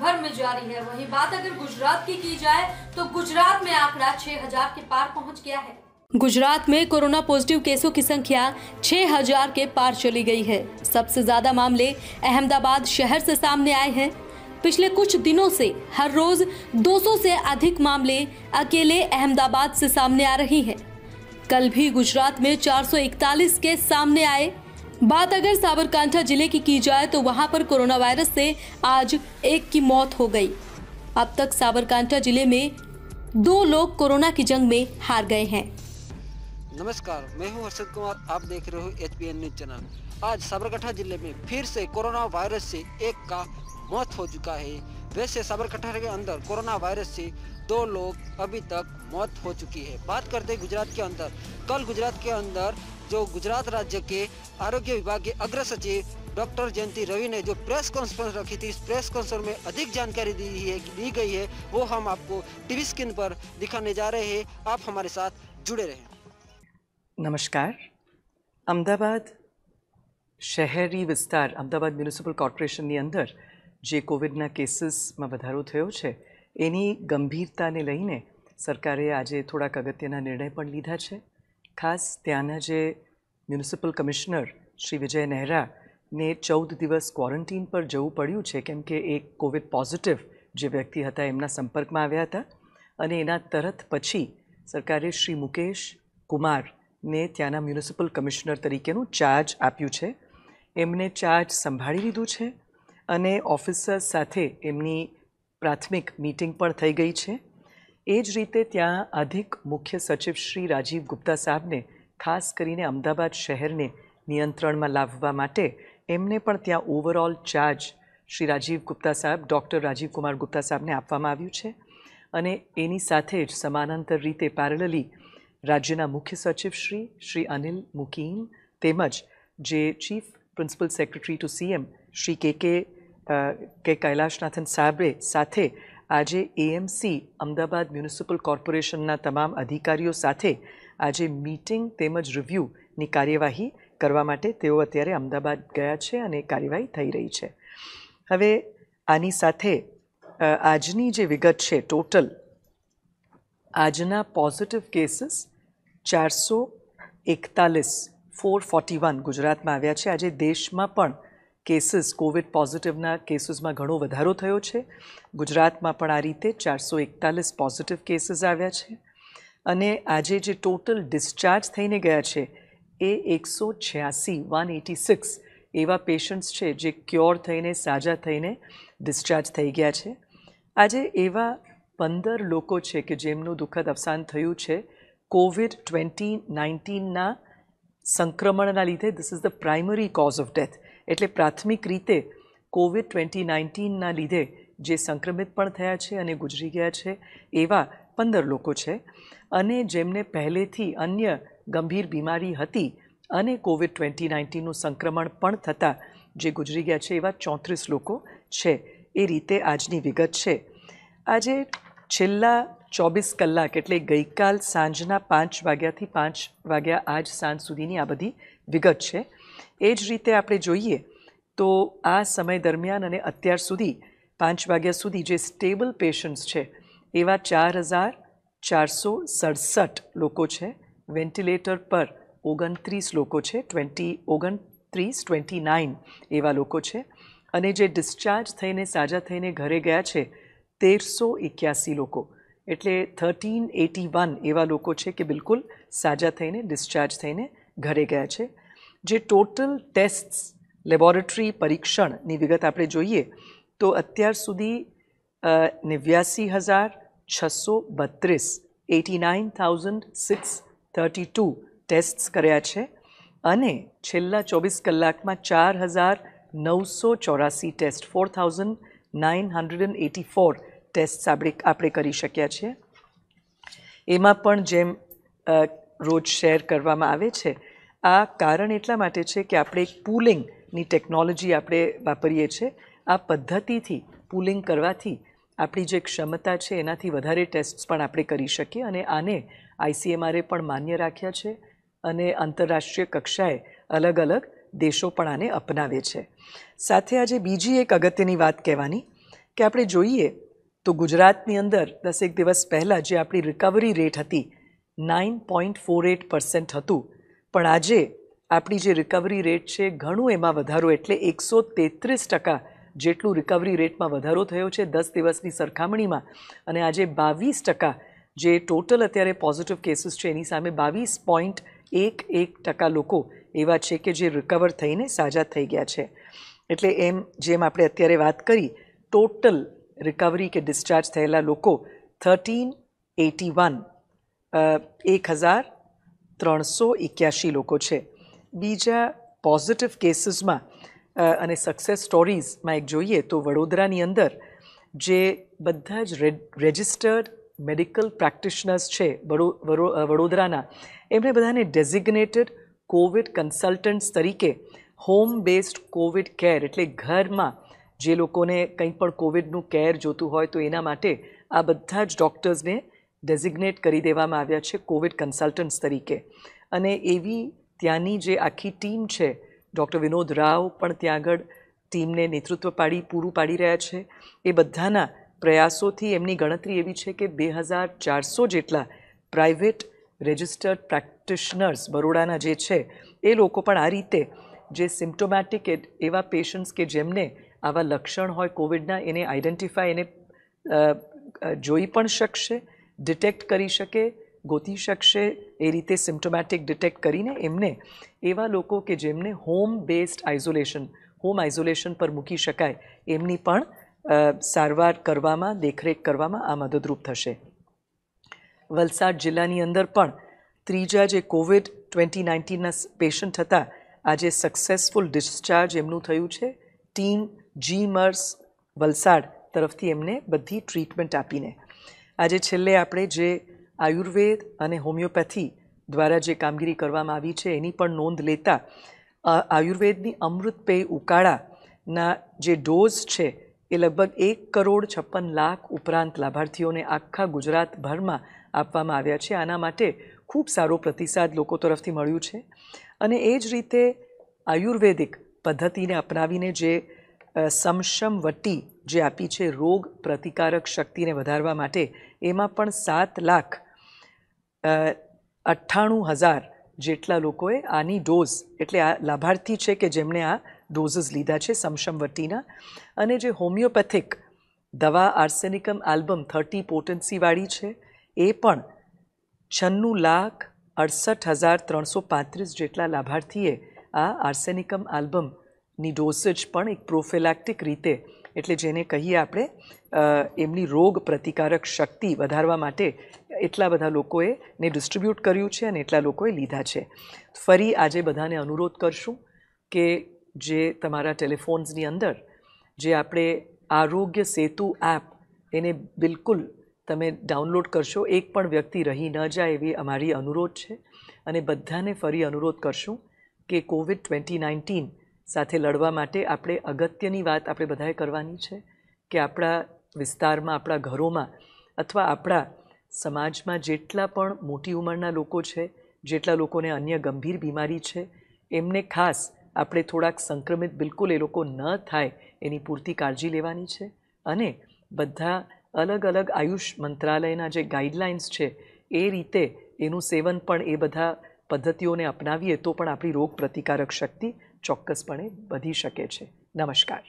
भर में जारी है वही बात अगर गुजरात की की जाए तो गुजरात में आंकड़ा छह के पार पहुँच गया है गुजरात में कोरोना पॉजिटिव केसों की संख्या 6000 के पार चली गई है सबसे ज्यादा मामले अहमदाबाद शहर से सामने आए हैं पिछले कुछ दिनों से हर रोज 200 से अधिक मामले अकेले अहमदाबाद से सामने आ रही हैं। कल भी गुजरात में 441 के सामने आए बात अगर साबरकांठा जिले की की जाए तो वहां पर कोरोना वायरस से आज एक की मौत हो गई अब तक साबरकांठा जिले में दो लोग कोरोना की जंग में हार गए हैं नमस्कार मैं हूं हर्षद कुमार आप देख रहे हो एच पी न्यूज चैनल आज साबरकाठा जिले में फिर से कोरोना वायरस से एक का मौत हो चुका है वैसे साबरकांठा के अंदर कोरोना वायरस से दो लोग अभी तक मौत हो चुकी है बात करते हैं गुजरात के अंदर कल गुजरात के अंदर जो गुजरात राज्य के आरोग्य विभाग के अग्र सचिव डॉक्टर जयंती रवि ने जो प्रेस कॉन्फ्रेंस रखी थी इस प्रेस कॉन्फ्रेंस में अधिक जानकारी दी है दी गई है वो हम आपको टीवी स्क्रीन पर दिखाने जा रहे हैं आप हमारे साथ जुड़े रहें नमस्कार अहमदाबाद शहरी विस्तार अहमदाबाद म्युनिसिपल कॉर्पोरेशन अंदर जो कोविड केसीस में वारो છે એની गंभीरता ने लई सरकार आज थोड़ा अगत्यना निर्णय लीधा है ખાસ ત્યાંના જે મ્યુનિસિપલ કમિશનર શ્રી વિજય નહેરા ને ચૌદ દિવસ ક્વોરન્ટીન પર જવું પડ્યું છે કેમ કે એક કોવિડ પોઝિટિવ જે વ્યક્તિ હતા એમના સંપર્કમાં આવ્યા હતા અને એના તરત પછી સરકારે શ્રી મુકેશ કુમારને ત્યાંના મ્યુનિસિપલ કમિશનર તરીકેનું ચાર્જ આપ્યું છે એમને ચાર્જ સંભાળી લીધું છે અને ઓફિસર સાથે એમની પ્રાથમિક મિટિંગ પણ થઈ ગઈ છે એ જ રીતે ત્યાં અધિક મુખ્ય સચિવ શ્રી રાજીવ ગુપ્તા સાહેબને ખાસ કરીને અમદાવાદ શહેરને નિયંત્રણમાં લાવવા માટે એમને પણ ત્યાં ઓવરઓલ ચાર્જ શ્રી રાજીવ ગુપ્તા સાહેબ ડૉક્ટર રાજીવ કુમાર ગુપ્તા સાહેબને આપવામાં આવ્યું છે અને એની સાથે જ સમાનાંતર રીતે પેરેલલી રાજ્યના મુખ્ય સચિવ શ્રી શ્રી અનિલ મુકીમ તેમજ જે chief principal secretary to CM Shri K K કે કૈલાશનાથન સાહેબે સાથે આજે એએમસી અમદાવાદ મ્યુનિસિપલ કોર્પોરેશનના તમામ અધિકારીઓ સાથે આજે મીટિંગ તેમજ રિવ્યૂની કાર્યવાહી કરવા માટે તેઓ અત્યારે અમદાવાદ ગયા છે અને કાર્યવાહી થઈ રહી છે હવે આની સાથે આજની જે વિગત છે ટોટલ આજના પોઝિટિવ કેસીસ ચારસો એકતાલીસ ફોર ફોર્ટી વન ગુજરાતમાં આવ્યા છે આજે દેશમાં પણ કેસીસ કોવિડ પોઝિટિવના કેસીસમાં ઘણો વધારો થયો છે ગુજરાતમાં પણ આ રીતે ચારસો એકતાલીસ પોઝિટિવ કેસીસ આવ્યા છે અને આજે જે ટોટલ ડિસ્ચાર્જ થઈને ગયા છે એ એકસો છ્યાસી વન એટી સિક્સ એવા પેશન્ટ્સ છે જે ક્યોર થઈને સાજા થઈને ડિસ્ચાર્જ થઈ ગયા છે આજે એવા પંદર લોકો છે કે જેમનું દુઃખદ અવસાન થયું છે કોવિડ ટ્વેન્ટી નાઇન્ટીનના સંક્રમણના લીધે this is the primary cause of death એટલે પ્રાથમિક રીતે કોવિડ ટ્વેન્ટી નાઇન્ટીનના લીધે જે સંક્રમિત પણ થયા છે અને ગુજરી ગયા છે એવા પંદર લોકો છે અને જેમને પહેલેથી અન્ય ગંભીર બીમારી હતી અને કોવિડ ટ્વેન્ટી નાઇન્ટીનનું સંક્રમણ પણ થતાં જે ગુજરી ગયા છે એવા ચોત્રીસ લોકો છે એ રીતે આજની વિગત છે આજે છેલ્લા ચોવીસ કલાક એટલે ગઈકાલ સાંજના પાંચ વાગ્યાથી પાંચ વાગ્યા આજ સાંજ સુધીની આ બધી વિગત છે એ જ રીતે આપણે જોઈએ તો આ સમય દરમિયાન અને અત્યાર સુધી પાંચ વાગ્યા સુધી જે સ્ટેબલ પેશન્ટ્સ છે એવા ચાર હજાર ચારસો સડસઠ લોકો છે વેન્ટિલેટર પર ઓગણત્રીસ લોકો છે ટ્વેન્ટી ઓગણત્રીસ ટ્વેન્ટી નાઇન એવા લોકો છે અને જે ડિસ્ચાર્જ થઈને સાજા થઈને ઘરે ગયા છે તેરસો એક્યાસી લોકો એટલે થર્ટીન એટી વન એવા લોકો છે કે બિલકુલ સાજા થઈને ડિસ્ચાર્જ થઈને ઘરે ગયા છે જે ટોટલ ટેસ્ટ લેબોરેટરી પરીક્ષણની વિગત આપણે જોઈએ તો અત્યાર સુધી નેવ્યાસી હજાર છસો બત્રીસ eighty nine thousand six thirty two test કર્યા છે અને છેલ્લા ચોવીસ કલાકમાં ચાર હજાર નવસો ચોરાસી test four thousand nine hundred and eighty four test આપણે આપણે કરી શક્યા છીએ એમાં પણ જેમ રોજ શેર કરવામાં આવે છે આ કારણ એટલા માટે છે કે આપણે એક પુલિંગની ટેકનોલોજી આપણે વાપરીએ છીએ આ પદ્ધતિથી પુલિંગ કરવાથી આપણી જે ક્ષમતા છે એનાથી વધારે ટેસ્ટ પણ આપણે કરી શકીએ અને આને આઈસીએમઆરે પણ માન્ય રાખ્યા છે અને આંતરરાષ્ટ્રીય કક્ષાએ અલગ અલગ દેશો પણ આને અપનાવે છે સાથે આજે બીજી એક અગત્યની વાત કહેવાની કે આપણે જોઈએ તો ગુજરાતની અંદર દસેક દિવસ પહેલાં જે આપણી રિકવરી રેટ હતી nine point four eight percent હતું પણ આજે આપણી જે રિકવરી રેટ છે ઘણું એમાં વધારો એટલે એકસો તેત્રીસ ટકા જેટલું રિકવરી રેટમાં વધારો થયો છે દસ દિવસની સરખામણીમાં અને આજે બાવીસ ટકા જે ટોટલ અત્યારે પોઝિટિવ કેસીસ છે એની સામે બાવીસ પોઈન્ટ એક એક ટકા લોકો એવા છે કે જે રિકવર થઈને સાજા થઈ ગયા છે એટલે એમ જેમ આપણે અત્યારે વાત કરી ટોટલ રિકવરી કે ડિસ્ચાર્જ થયેલા લોકો થર્ટીન એટી વન એક હજાર ત્રણસો એક્યાસી લોકો છે બીજા પોઝિટિવ કેસીસમાં અને સક્સેસ સ્ટોરીઝમાં એક જોઈએ તો વડોદરાની અંદર જે બધા જ રેજિસ્ટર્ડ મેડિકલ પ્રેક્ટિશનર્સ છે વડોદરાના એમણે બધાને ડેઝિગ્નેટેડ કોવિડ કન્સલ્ટન્ટ્સ તરીકે હોમ બેઝડ કોવિડ કેર એટલે ઘરમાં જે લોકોને કંઈ પણ કોવિડનું કેર જોતું હોય તો એના માટે આ બધા જ ડૉક્ટર્સને ડેઝિગ્નેટ કરી દેવામાં આવ્યા છે કોવિડ કન્સલ્ટન્ટ્સ તરીકે અને એવી ત્યાંની જે આખી ટીમ છે ડૉક્ટર વિનોદ રાવ પણ ત્યાં આગળ ટીમને નેતૃત્વ પાડી પૂરું પાડી રહ્યા છે એ બધાના પ્રયાસોથી એમની ગણતરી એવી છે કે બે હજાર ચારસો જેટલા પ્રાઇવેટ રજિસ્ટર્ડ પ્રેક્ટિશનર્સ બરોડાના જે છે એ લોકો પણ આ રીતે જે સિમ્ટોમેટિક એવા પેશન્ટ્સ કે જેમને આવા લક્ષણ હોય કોવિડના એને આઈડેન્ટિફાય એને જોઈ પણ શકશે ડિટેક્ટ કરી શકે ગોતી શકશે એ રીતે સિમ્ટોમેટિક ડિટેક્ટ કરીને એમને એવા લોકો કે જેમને home based isolation home isolation પર મૂકી શકાય એમની પણ સારવાર કરવામાં દેખરેખ કરવામાં આ મદદરૂપ થશે વલસાડ જિલ્લાની અંદર પણ ત્રીજા જે કોવિડ ટ્વેન્ટી નાઇન્ટીનના પેશન્ટ હતા આજે સક્સેસફુલ ડિસ્ચાર્જ એમનું થયું છે ટીમ જી મર્સ વલસાડ તરફથી એમને બધી ટ્રીટમેન્ટ આપીને આજે છેલ્લે આપણે જે આયુર્વેદ અને હોમિયોપેથી દ્વારા જે કામગીરી કરવામાં આવી છે એની પણ નોંધ લેતા આયુર્વેદની અમૃતપેય ઉકાળાના જે ડોઝ છે એ લગભગ એક કરોડ છપ્પન લાખ ઉપરાંત લાભાર્થીઓને આખા ગુજરાતભરમાં આપવામાં આવ્યા છે આના માટે ખૂબ સારો પ્રતિસાદ લોકો તરફથી મળ્યું છે અને એ જ રીતે આયુર્વેદિક પદ્ધતિને અપનાવીને જે સમશમ જે આપી છે રોગ પ્રતિકારક શક્તિને વધારવા માટે એમાં પણ સાત લાખ અઠ્ઠાણું હજાર જેટલા લોકોએ આની ડોઝ એટલે આ લાભાર્થી છે કે જેમણે આ ડોઝીસ લીધા છે સમશમ અને જે હોમિયોપેથિક દવા આર્સેનિકમ આલ્બમ થર્ટી પોટન્સીવાળી છે એ પણ છન્નું લાખ અડસઠ હજાર ત્રણસો પાંત્રીસ જેટલા લાભાર્થીએ આ આર્સેનિકમ આલ્બમ ની ડોસેજ પણ એક પ્રોફેલેક્ટિક રીતે એટલે જેને કહીએ આપણે એમની રોગ પ્રતિકારક શક્તિ વધારવા માટે એટલા બધા લોકોએ ને ડિસ્ટ્રીબ્યુટ કર્યું છે અને એટલા લોકોએ લીધા છે ફરી આજે બધાને અનુરોધ કરશું કે જે તમારા ટેલિફોન્સની અંદર જે આપણે આરોગ્ય સેતુ એપ એને બિલકુલ તમે ડાઉનલોડ કરશો એક પણ વ્યક્તિ રહી ન જાય એવી અમારી અનુરોધ છે અને બધાને ફરી અનુરોધ કરશું કે કોવિડ ટ્વેન્ટી નાઇન્ટીન સાથે લડવા માટે આપણે અગત્યની વાત આપણે બધાએ કરવાની છે કે આપણા વિસ્તારમાં આપણા ઘરોમાં અથવા આપણા સમાજમાં જેટલા પણ મોટી ઉંમરના લોકો છે જેટલા લોકોને અન્ય ગંભીર બીમારી છે એમને ખાસ આપણે થોડાક સંક્રમિત બિલકુલ એ લોકો ન થાય એની પૂરતી કાળજી લેવાની છે અને બધા અલગ અલગ આયુષ મંત્રાલયના જે ગાઈડલાઇન્સ છે એ રીતે એનું સેવન પણ એ બધા પદ્ધતિઓને અપનાવીએ તો પણ આપણી રોગ પ્રતિકારક શક્તિ ચોક્કસપણે વધી શકે છે નમસ્કાર